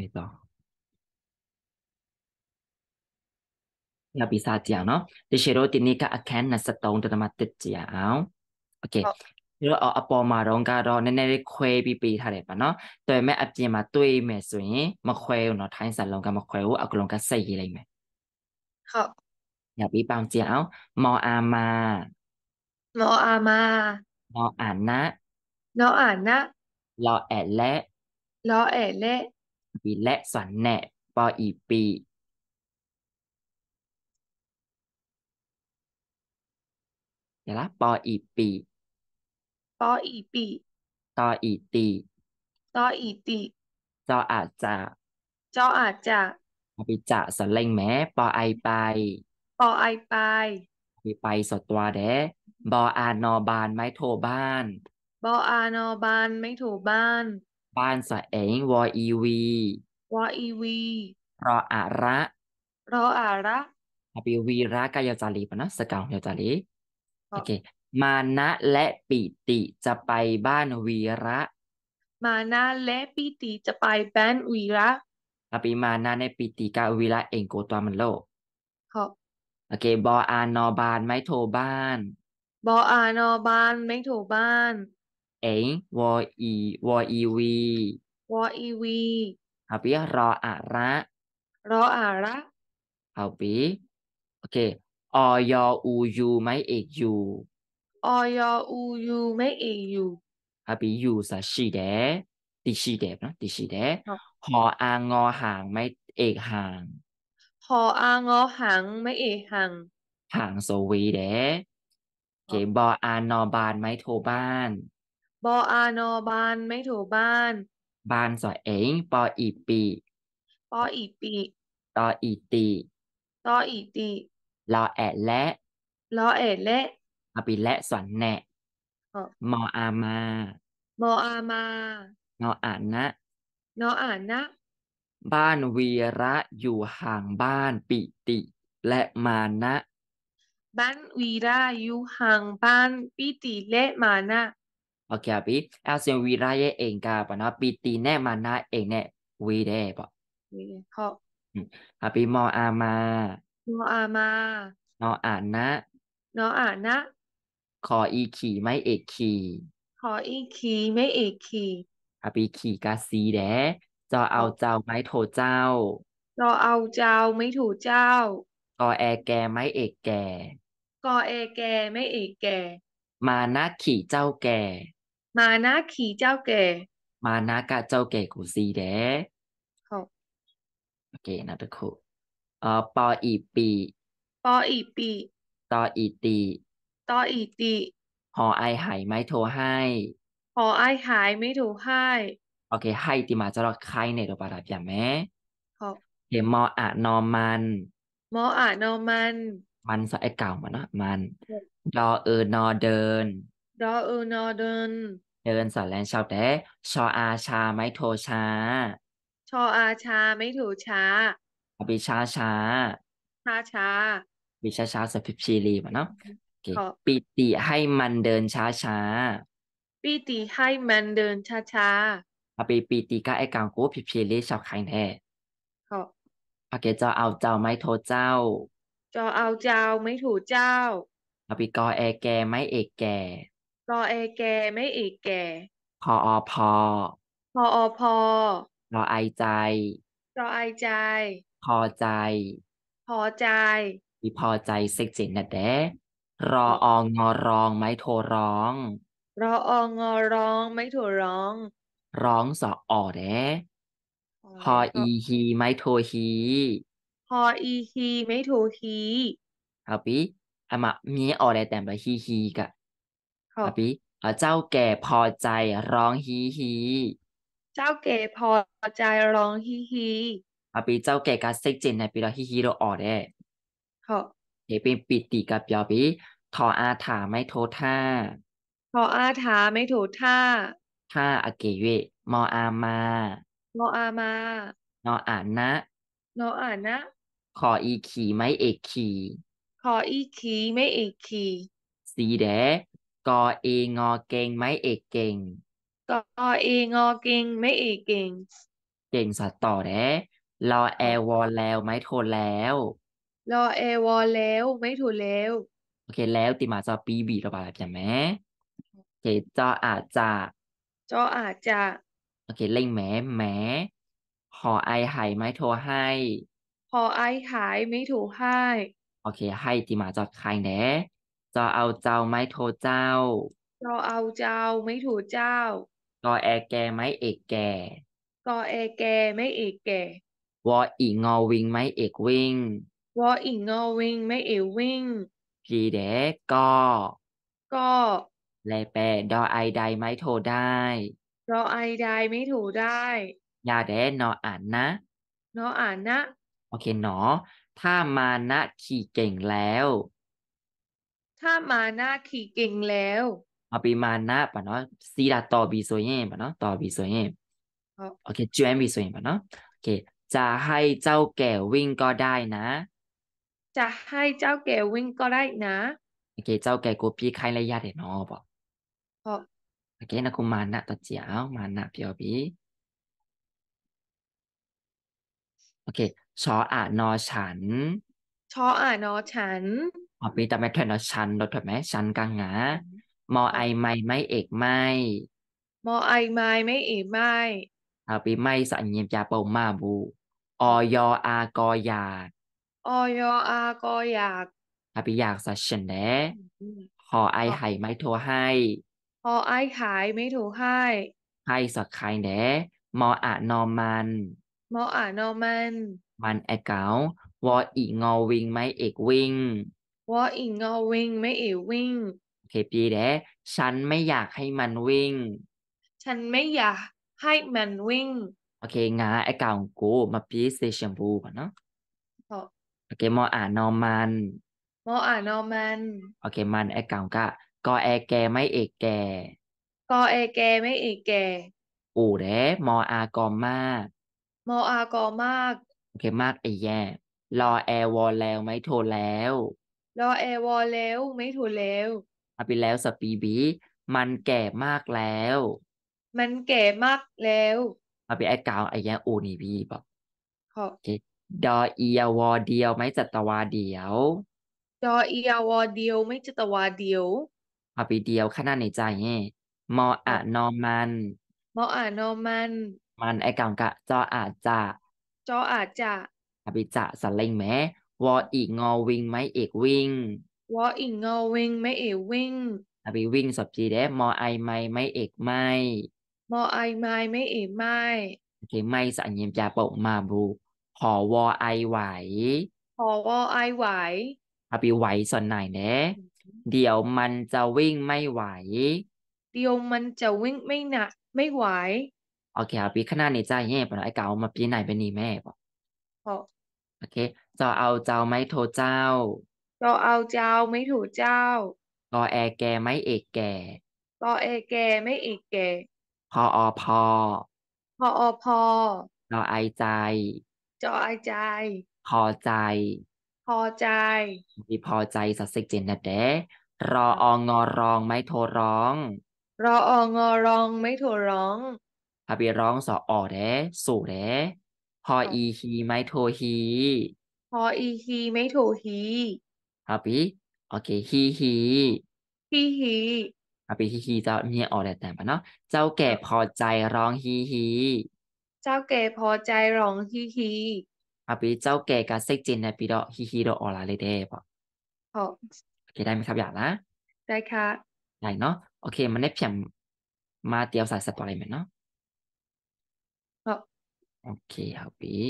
နေတော့ညပိစာကြအောင်နော်ဒီရှေတော့ဒီနေ့ကအခန်း23တသမ1ကြအောင်โอเคပြီးတော့အပေါ်မှာတော့ကတော့နည်းနည်းလေးခွဲပြီးပေးထားတယ်ပါနော်တွေ့မဲ့အပြင်မှာတွေ့မယ်ဆိုရင်မခွဲဘူးเนาะထိုင်းစာလုံးကမခွဲဘူးအကလုံးကဆက်ရေးလိုက်မယ်ဟုတ်ညပိပောင်ကြအောင်မော်အာမာမော်အာမာမော်အာနာနော်အာနာလော်အဲလက်လော်အဲလက်ปีและสันแหนปออีปี เดี๋ยวละ ปออีปี ปออีปีตออีตีตออีตีจออาจจะจออาจจะอภิจะสเล่งแม้ ปอไอไป ปอไอไป ไปไปสตัวแดบออานอบานไม่โทบ้านบออานอบานไม่ถูบ้านบ้านสเองวอีวีวอีวีรออาระ รออาระอาบิวีระกายจารีปะนะสกาวยาจารีโอเค มานะและปิติจะไปบ้านวีระ มานะและปิติจะไปบ้านวีระอาบิมานะในปิติกาวีระเองโกตัวมันโลกโอเค บออานอบานไม่โทบ้าน บออานอบานไม่โทบ้านเอ๋งวอีวอีวีวอีวีเอาปีรออะระรออะระเอาปีโอเคออยอูยูไม่เอกยูออยอูยูไม่เอกยูเอาปียูสะชีเดติชีเดบเนาะติชีเดหออางอหางไม่เอกหางหออางอหางไม่เอกหางหางโซวีเดเกบออานอบ้านไม่โทบ้านบออานอบานไม่ถูกบ้านบานสอเองปออีปี ปออีปี ตออีตีตออีตีรอแอดและรอแอดและ อปีและสอนแนะมออามา มออามานออ่านนะนออ่านนะบ้านวีระอยู่ห่างบ้านปิติ และมานะ บ้านวีระอยู่ห่างบ้านปิติและมานะโอเคကี့ပြီအဲ့ဆိုีร်ဝီရရဲ့အိမ်ကပေါ့နေน်ပီတီเဲ့မာနအိမ်နဲ့ဝေးတယ်ปေါ့ဝေးาออဟုတ်ဟอပ่ီးออานะนออานะ ขออีขี่ไม่เอกขี่ ขออีขี่ไม่เอกขี่อาปีขี่กาซีแดจอเอาเจ้าไม่โถเจ้าจอเอาเจ้าไม่ถูเจ้ากอแอแกไม่เอกแกกอแอแกไม่เอกแกมานะขี่เจ้าแกมานะขี่เจ้าแก่ มานะกะเจ้าแก่กูซีเด้โอเคนะทุกคนเอ่อปออีปีปออีปีตออีตีตออีตีหอไอหายไม่โทรให้ขอไอหายไม่ถูกให้ โอเคให้ต่มาจะรอใครในตัวปารับอย่างแม่คเคมออะนอมันหมออะนอมัน มันสะไอเก่ามันเนะมัน รอเออนอเดิน รอเออนอเดินเดินสอนแลนชาวแต่ชออาชาไม่โทชาชออาชาไม่ถูชาอบิชาชาชาชาบิชาชาสพิบชีรีมาเนาะปีติให้มันเดินช้าช้าปีติให้มันเดินช้าช้าอาปีปีติก้าไอกางกูพิบชีรีชาวไข่แน่โอเคจะเอาเจ้าไม่โทเจ้าจะเอาเจ้าไม่ถูเจ้าอาปีกอแอแกไม่เอกแกรอเอแกไม่อีกแกพออพอ พออพอรอไอใจรอไอใจ พอใจ พอใจมีพอใจเซ็กเจนนะเด้รออองงอรองไม่โทรร้อง รออองงอร้องไม่โทรร้อง ร้องสอออเด้พออีฮีไม่โทฮี พออีฮีไม่โทฮีเอาปีอามามีออเดแต่มละฮีฮีกะอรัีเจ้าแก่พอใจร้องฮีฮี เจ้าแก่พอใจร้องฮีฮีอภิเจ้าแก่กาเซ็กเจนในปีเราฮีฮีเราออดเอคเับเเป็นปิติกับยอปีทออาถาไม่โทท่าทออาถาไม่โทท่าท่าอเกเว มออามา มออามานออ่านนะนออ่านนะ ขออีขีไม่เอกขี ขออีขีไม่เอกขี สีแดกอีงอเก่งไม่เอกเก่งกอีงอเก่งไม่เอกเก่ง เก่งสัตว์ต่อแด้รอแอวอลแล้วไมโทนแล้วรอแอวอลแล้วไม่ถูกแล้วโอเคแล้วติมาจอปีบีระบาดใช่ไหมโอเคจออาจจะจออาจจะโอเคเล่งแหมแหมหอไอหไหไม่โทรให้ขอไอหายไม่ถทรให้โอเค ให้ติมาจอคายแด้จอเอาเจ้าไม่โทเจ้าจอเอาเจ้าไม่ถทเจ้ากอแอแกไม่เอกแกจกอแอแกไม่เอกแก วออีงอวิงไม่เอกวิ่งวออีงอวิงไม่เอกวิ่งกีเดก็ ก็ แลแปดอไอใดไม่โทได้รอไอไดไม่ถูได้ อย่าแดนออ่านนะ เนาะอ่านนะ โอเคหนอถ้ามานะ ขี่เก่งแล้วถ้ามานาขี่เก่งแล้ว t ปมาหน้าปะเนาะซีดาต่อบีสวยเงี้ย่ปะเนาะ ต่อบีสวยเงี้ยโอเค จวนบีวยเย่ปะเนาะ โอเค จะให้เจ้าแก่วิ่งก็ได้นะ จะให้เจ้าแก่วิ่งก็ได้นะ โอเค เจ้าแก่กูพี่ใครระยะเด็ดเนาะปะโอเคนะคุณมานะตัดเจียว มานะพี่อบี โอเคชออานอฉันชออานอฉันอ๋อปีตาแม่แทนชันเราถอกไหมชันกลางหงาโมไอไม่ไม่เอกไม่โมไอไม่ไม่เอกไม่อาปีไม่สัญญาเปมมาบูออยอากอยาออยอากอยากอาปีอยากสัชนะขอไอหายไม่โทรให้ขอไอหายไม่โทรให้ให้สักครั้งเด้มออานอมันมออานอมัน มันไอเกาวออีงอวิงไม่เอกวิงว่าอิงอาวิ่งไม่อิวิ่งโอเคปีเด้ฉันไม่อยากให้มันวิ่ง ฉันไม่อยากให้มันวิ่งโอเคงาไอ้เก่าของกูมาปีเซชันบูก่อนเนาะโอเคมออ่านนอมัน มออ่านนอมันโอเคมันไอ้เก่าก็กอแอแกไม่เอกแกกอแอแกไม่เอกแกอูเด้มออากอมาก มออากอมากโอเคมากไอ้แย่รอแอวอลแล้วไม่โทรแล้วรอเอวอแล้วไม่ถูแล้วอาไปแล้วสปีบี มันแก่มากแล้ว มันแก่มากแล้วอาไปไอ้กาวไอ้ยะโอนีบีบอกขอเคดอเอียวอเดียวไม่จัตวาเดียวดอเอียวอเดียวไม่จัตวาเดียวอาไปเดียวขนาดในใจไงมออะนอมัน มออะนอมัน มันไอ้กาวกะจออาจจะ จออาจจะอาไปจะสันเลงงแมวออีกงอวิงไม่เอกวิ่ง วออีกงอวิงไม่เอกวิ่งอบีวิ่งสอบจีเดมอไอไม่ไม่เอกไม่มอไอไม่ไม่เอกไม่โอเคไม่สัญญมจาปกมาบูหอวอไอไหวหอวอไอไหวอบีไหวส่วนไหนเนะเดี๋ยวมันจะวิ่งไม่ไหว เดี๋ยวมันจะวิ่งไม่หนักไม่ไหวโอเคอบีขนาดนใจเย่ปะไอเก่ามาปีไหนเป็นนี่แม่ปะโอเคจอเอาเจ้าไม่โทเจ้าจอเอาเจ้าไม่ถูเจ้ารอแอแกไม่เอกแก่รอแอแกไม่เอกแกพออพอ พออพอรอไอใจ จอไอใจ พอใจ พอใจ มีพอใจสักสิเจนนะเดรอองอรองไม่โทร้อง รอองอรองไม่โทร้องพาไปร้องสออเดสู่เดพออีฮีไม่โทฮีพออีฮีไม่ถูกฮี Tapi, okay, ฮีฮี ฮีฮีบ a p i ฮีฮีเจ้าเนี่ยออกแต่แต่ปะเนาะ เจ้าแก่พอใจร้องฮีฮี เจ้าแก่พอใจร้องฮีฮีบ a p i เจ้าแก่กบเซ็กจินในปีดะฮีฮีดอออกลาเลยเด้ปะโอเคได้ไหมครับอยากนะ ได้ค่ะ ได้เนาะโอเคมันได้เพียงมาเตียวสายสปอว์ตอะไรไหมเนาะโอเคครับพี่